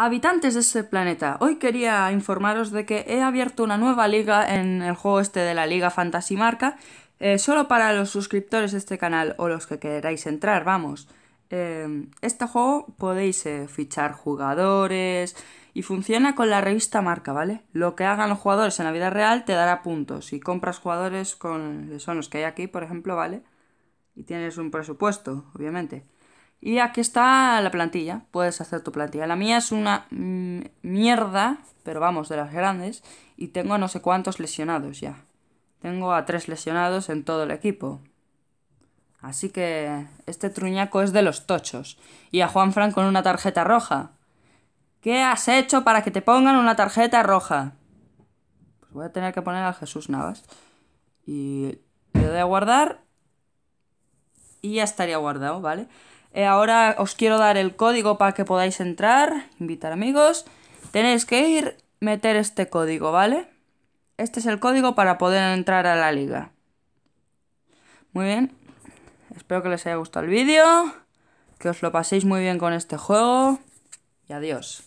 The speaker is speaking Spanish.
Habitantes de este planeta, hoy quería informaros de que he abierto una nueva liga en el juego este de la Liga fantasy marca eh, solo para los suscriptores de este canal o los que queráis entrar, vamos. Em, este juego podéis eh, fichar jugadores y funciona con la revista Marca, ¿vale? Lo que hagan los jugadores en la vida real te dará puntos. Si compras jugadores con... son los que hay aquí, por ejemplo, ¿vale? Y tienes un presupuesto, obviamente. Y aquí está la plantilla, puedes hacer tu plantilla. La mía es una mm, mierda, pero vamos, de las grandes, y tengo no sé cuántos lesionados ya. Tengo a tres lesionados en todo el equipo. Así que este truñaco es de los tochos. Y a Juan con una tarjeta roja. ¿Qué has hecho para que te pongan una tarjeta roja? Pues voy a tener que poner a Jesús Navas. Y le doy a guardar. Y ya estaría guardado, ¿vale? Eh, ahora os quiero dar el código para que podáis entrar, invitar amigos. Tenéis que ir, meter este código, ¿vale? Este es el código para poder entrar a la liga. Muy bien. Espero que les haya gustado el vídeo. Que os lo paséis muy bien con este juego. Y adiós.